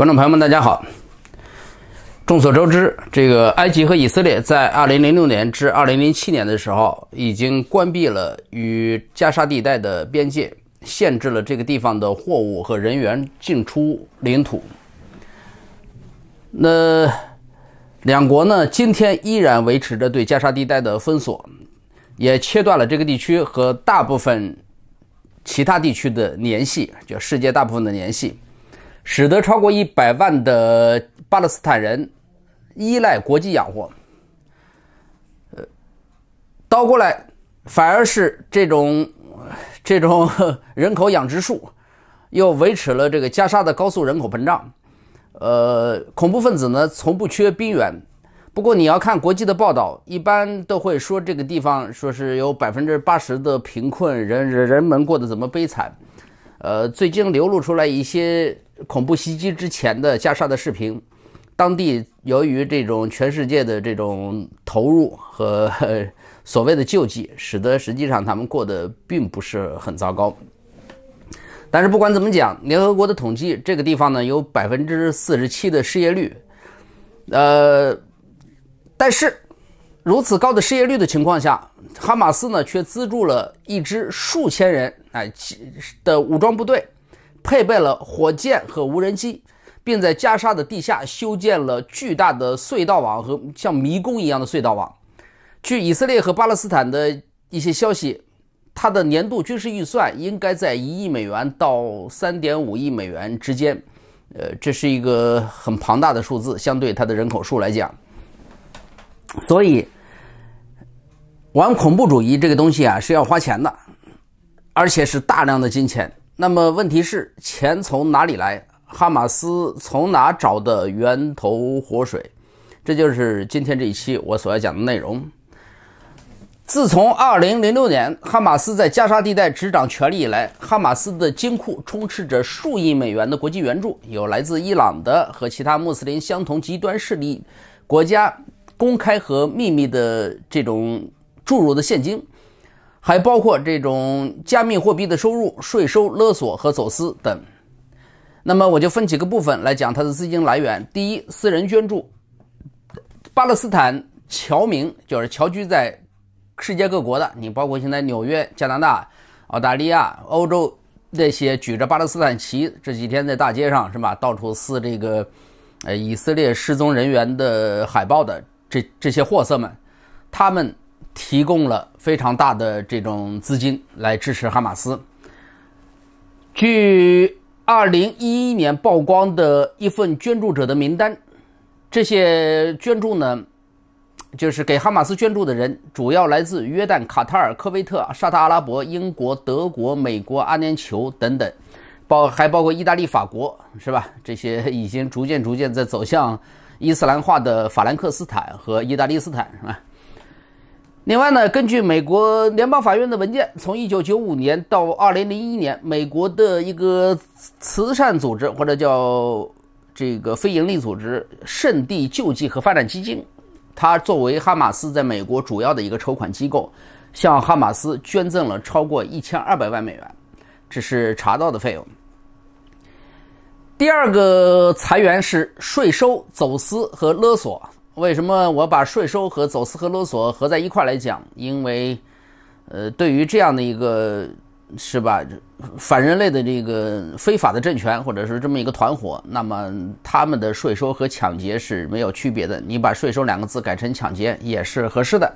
观众朋友们，大家好。众所周知，这个埃及和以色列在二零零六年至二零零七年的时候，已经关闭了与加沙地带的边界，限制了这个地方的货物和人员进出领土。那两国呢，今天依然维持着对加沙地带的封锁，也切断了这个地区和大部分其他地区的联系，就世界大部分的联系。使得超过一百万的巴勒斯坦人依赖国际养活，呃，倒过来反而是这种这种 人口养殖术，又维持了这个加沙的高速人口膨胀。呃，恐怖分子呢从不缺兵源，不过你要看国际的报道，一般都会说这个地方说是有百分之八十的贫困人人们过得怎么悲惨。呃，最近流露出来一些。恐怖袭击之前的加沙的视频，当地由于这种全世界的这种投入和 所谓的救济，使得实际上他们过得并不是很糟糕。但是不管怎么讲，联合国的统计，这个地方呢有百分之四十七的失业率，呃，但是如此高的失业率的情况下，哈马斯呢却资助了一支数千人哎的武装部队。配备了火箭和无人机，并在加沙的地下修建了巨大的隧道网和像迷宫一样的隧道网。据以色列和巴勒斯坦的一些消息，它的年度军事预算应该在一亿美元到三点五亿美元之间。呃，这是一个很庞大的数字，相对它的人口数来讲。所以，玩恐怖主义这个东西啊是要花钱的，而且是大量的金钱。那么问题是钱从哪里来？哈马斯从哪找的源头活水？这就是今天这一期我所要讲的内容。自从2006年哈马斯在加沙地带执掌权力以来，哈马斯的金库充斥着数亿美元的国际援助，有来自伊朗的和其他穆斯林相同极端势力国家公开和秘密的这种注入的现金。还包括这种加密货币的收入、税收勒索和走私等。那么我就分几个部分来讲它的资金来源。第一，私人捐助。巴勒斯坦侨民，就是侨居在世界各国的，你包括现在纽约、加拿大、澳大利亚、欧洲那些举着巴勒斯坦旗，这几天在大街上是吧，到处撕这个呃以色列失踪人员的海报的这这些货色们，他们。提供了非常大的这种资金来支持哈马斯。据2011年曝光的一份捐助者的名单，这些捐助呢，就是给哈马斯捐助的人，主要来自约旦、卡塔尔、科威特、沙特阿拉伯、英国、德国、美国、阿联酋等等，包还包括意大利、法国，是吧？这些已经逐渐逐渐在走向伊斯兰化的法兰克斯坦和意大利斯坦，是吧？另外呢，根据美国联邦法院的文件，从一九九五年到二零零一年，美国的一个慈善组织或者叫这个非营利组织“圣地救济和发展基金”，它作为哈马斯在美国主要的一个筹款机构，向哈马斯捐赠了超过一千二百万美元，这是查到的费用。第二个裁员是税收、走私和勒索。为什么我把税收和走私和勒索合在一块来讲？因为，呃，对于这样的一个，是吧，反人类的这个非法的政权，或者是这么一个团伙，那么他们的税收和抢劫是没有区别的。你把税收两个字改成抢劫也是合适的。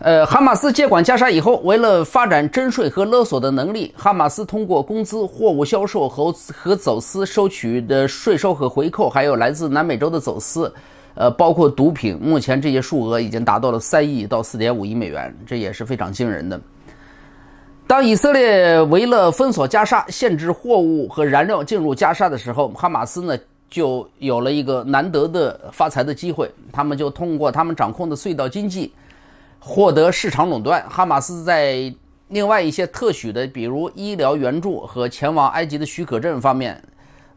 呃，哈马斯接管加沙以后，为了发展征税和勒索的能力，哈马斯通过工资、货物销售和和走私收取的税收和回扣，还有来自南美洲的走私，呃，包括毒品，目前这些数额已经达到了三亿到四点五亿美元，这也是非常惊人的。当以色列为了封锁加沙、限制货物和燃料进入加沙的时候，哈马斯呢就有了一个难得的发财的机会，他们就通过他们掌控的隧道经济。获得市场垄断。哈马斯在另外一些特许的，比如医疗援助和前往埃及的许可证方面，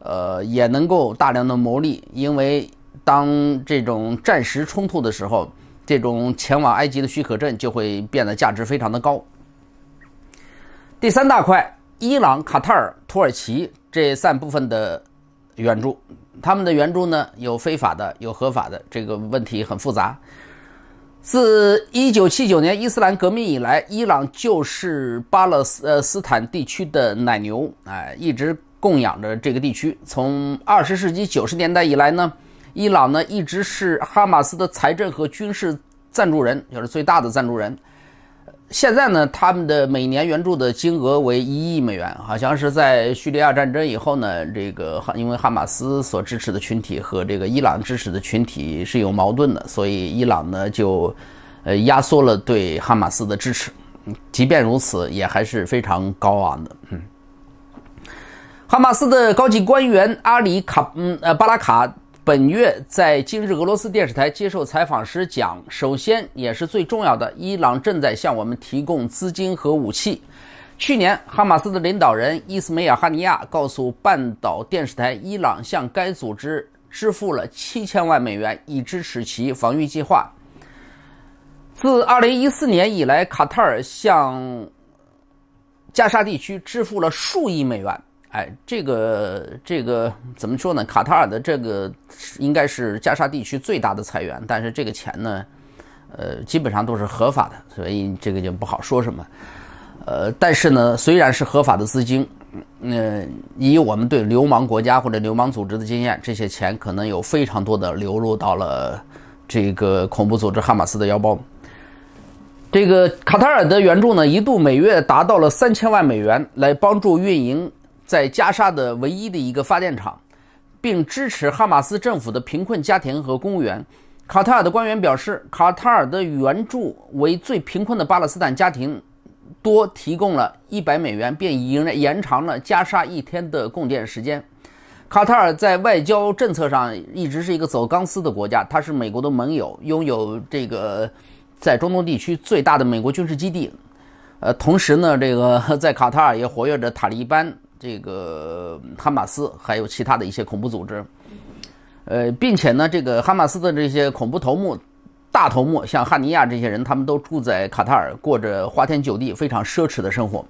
呃，也能够大量的牟利。因为当这种战时冲突的时候，这种前往埃及的许可证就会变得价值非常的高。第三大块，伊朗、卡塔尔、土耳其这三部分的援助，他们的援助呢，有非法的，有合法的，这个问题很复杂。自一九七九年伊斯兰革命以来，伊朗就是巴勒斯呃斯坦地区的奶牛，哎，一直供养着这个地区。从二十世纪九十年代以来呢，伊朗呢一直是哈马斯的财政和军事赞助人，就是最大的赞助人。现在呢，他们的每年援助的金额为一亿美元，好像是在叙利亚战争以后呢，这个因为哈马斯所支持的群体和这个伊朗支持的群体是有矛盾的，所以伊朗呢就，呃，压缩了对哈马斯的支持。即便如此，也还是非常高昂的。嗯，哈马斯的高级官员阿里卡，嗯，呃，巴拉卡。本月在今日俄罗斯电视台接受采访时讲，首先也是最重要的，伊朗正在向我们提供资金和武器。去年，哈马斯的领导人伊斯梅尔哈尼亚告诉半岛电视台，伊朗向该组织支付了七千万美元，以支持其防御计划。自2014年以来，卡特尔向加沙地区支付了数亿美元。哎，这个这个怎么说呢？卡塔尔的这个应该是加沙地区最大的裁员，但是这个钱呢，呃，基本上都是合法的，所以这个就不好说什么。呃，但是呢，虽然是合法的资金，嗯，以我们对流氓国家或者流氓组织的经验，这些钱可能有非常多的流入到了这个恐怖组织哈马斯的腰包。这个卡塔尔的援助呢，一度每月达到了三千万美元，来帮助运营。在加沙的唯一的一个发电厂，并支持哈马斯政府的贫困家庭和公务员。卡塔尔的官员表示，卡塔尔的援助为最贫困的巴勒斯坦家庭多提供了一百美元，便延延长了加沙一天的供电时间。卡塔尔在外交政策上一直是一个走钢丝的国家，它是美国的盟友，拥有这个在中东地区最大的美国军事基地。呃，同时呢，这个 在卡塔尔也活跃着塔利班。这个哈马斯还有其他的一些恐怖组织，呃，并且呢，这个哈马斯的这些恐怖头目、大头目，像汉尼亚这些人，他们都住在卡塔尔，过着花天酒地、非常奢侈的生活。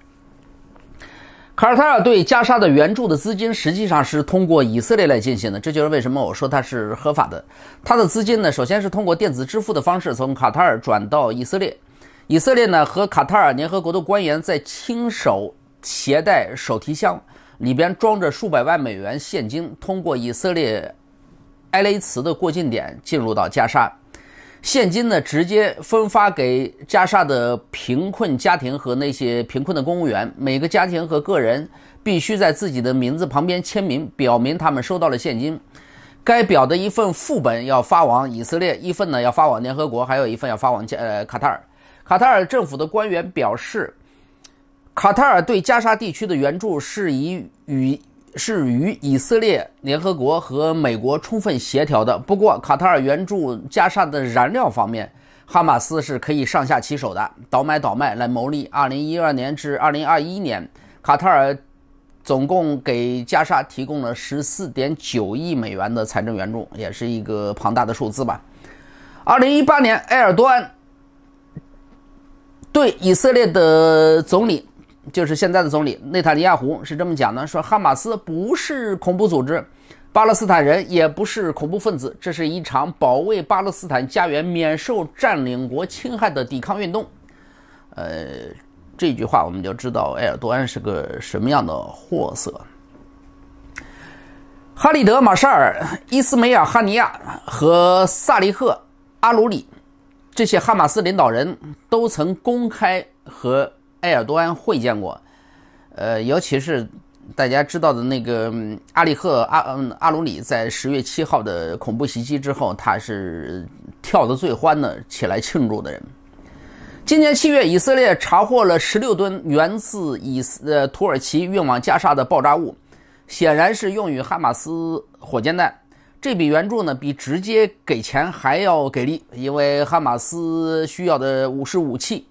卡塔尔对加沙的援助的资金实际上是通过以色列来进行的，这就是为什么我说它是合法的。它的资金呢，首先是通过电子支付的方式从卡塔尔转到以色列，以色列呢和卡塔尔联合国的官员在亲手。携带手提箱，里边装着数百万美元现金，通过以色列埃雷茨的过境点进入到加沙。现金呢，直接分发给加沙的贫困家庭和那些贫困的公务员。每个家庭和个人必须在自己的名字旁边签名，表明他们收到了现金。该表的一份副本要发往以色列，一份呢要发往联合国，还有一份要发往加呃卡塔尔。卡塔尔政府的官员表示。卡塔尔对加沙地区的援助是以与是与以色列、联合国和美国充分协调的。不过，卡塔尔援助加沙的燃料方面，哈马斯是可以上下其手的，倒买倒卖来谋利。二零一二年至二零二一年，卡塔尔总共给加沙提供了十四点九亿美元的财政援助，也是一个庞大的数字吧。二零一八年，埃尔多安对以色列的总理。就是现在的总理内塔尼亚胡是这么讲的，说哈马斯不是恐怖组织，巴勒斯坦人也不是恐怖分子，这是一场保卫巴勒斯坦家园免受占领国侵害的抵抗运动。呃，这句话我们就知道埃尔多安是个什么样的货色。哈立德·马沙尔、伊斯梅尔·哈尼亚和萨利赫·阿鲁里这些哈马斯领导人都曾公开和。埃尔多安会见过，呃，尤其是大家知道的那个阿里赫阿嗯阿鲁里，在十月七号的恐怖袭击之后，他是跳得最欢的，起来庆祝的人。今年七月，以色列查获了十六吨源自以呃土耳其运往加沙的爆炸物，显然是用于哈马斯火箭弹。这笔援助呢，比直接给钱还要给力，因为哈马斯需要的武是武器。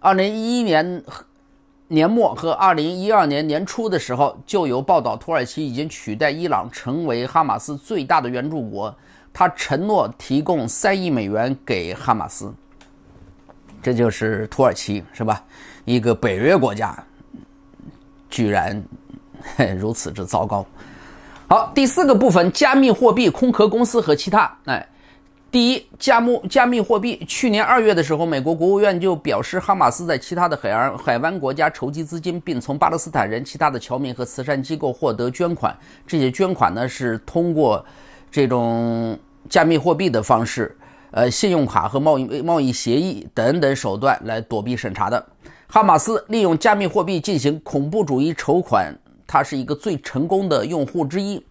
二零一一年年末和二零一二年年初的时候，就有报道，土耳其已经取代伊朗成为哈马斯最大的援助国。他承诺提供三亿美元给哈马斯，这就是土耳其，是吧？一个北约国家，居然如此之糟糕。好，第四个部分，加密货币、空壳公司和其他，哎。第一，加密加密货币。去年二月的时候，美国国务院就表示，哈马斯在其他的海岸海湾国家筹集资金，并从巴勒斯坦人、其他的侨民和慈善机构获得捐款。这些捐款呢，是通过这种加密货币的方式，呃，信用卡和贸易贸易协议等等手段来躲避审查的。哈马斯利用加密货币进行恐怖主义筹款，它是一个最成功的用户之一。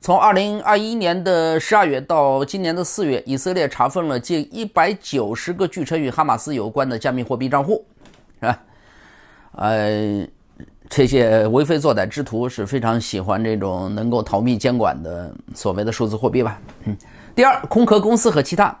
从二零二一年的十二月到今年的四月，以色列查封了近一百九十个据称与哈马斯有关的加密货币账户，是吧？呃，这些为非作歹之徒是非常喜欢这种能够逃避监管的所谓的数字货币吧？嗯。第二，空壳公司和其他，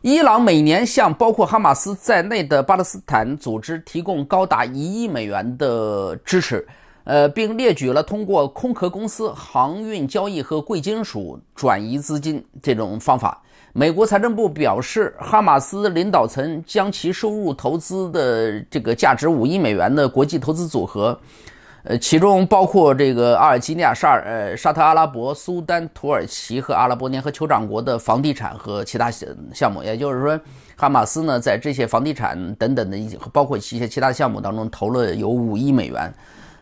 伊朗每年向包括哈马斯在内的巴勒斯坦组织提供高达一亿美元的支持。呃，并列举了通过空壳公司、航运交易和贵金属转移资金这种方法。美国财政部表示，哈马斯领导层将其收入投资的这个价值五亿美元的国际投资组合，呃，其中包括这个阿尔及利亚、沙尔、呃、沙特阿拉伯、苏丹、土耳其和阿拉伯联合酋长国的房地产和其他项目。也就是说，哈马斯呢，在这些房地产等等的，包括一些其他项目当中，投了有五亿美元。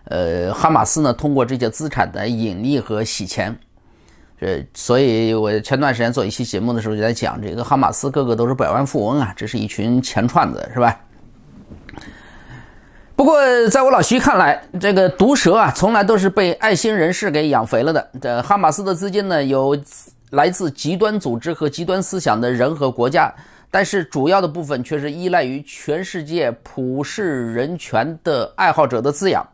呃，哈马斯呢，通过这些资产的盈利和洗钱，呃，所以我前段时间做一期节目的时候就在讲，这个哈马斯个个都是百万富翁啊，这是一群钱串子，是吧？不过，在我老徐看来，这个毒蛇啊，从来都是被爱心人士给养肥了的。这哈马斯的资金呢，有来自极端组织和极端思想的人和国家，但是主要的部分却是依赖于全世界普世人权的爱好者的滋养。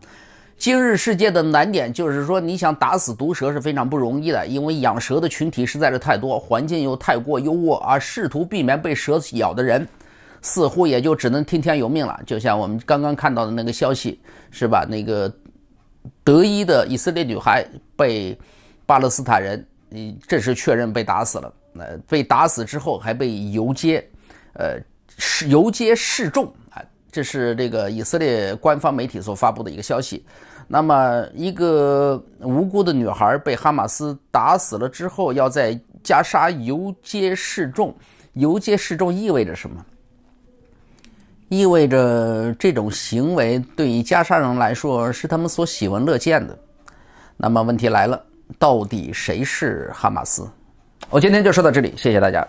今日世界的难点就是说，你想打死毒蛇是非常不容易的，因为养蛇的群体实在是太多，环境又太过优渥，而试图避免被蛇咬的人，似乎也就只能听天由命了。就像我们刚刚看到的那个消息，是吧？那个德裔的以色列女孩被巴勒斯坦人，嗯，正式确认被打死了。那被打死之后还被游街，呃，游街示众啊。这是这个以色列官方媒体所发布的一个消息。那么，一个无辜的女孩被哈马斯打死了之后，要在加沙游街示众。游街示众意味着什么？意味着这种行为对于加沙人来说是他们所喜闻乐见的。那么，问题来了，到底谁是哈马斯？我今天就说到这里，谢谢大家。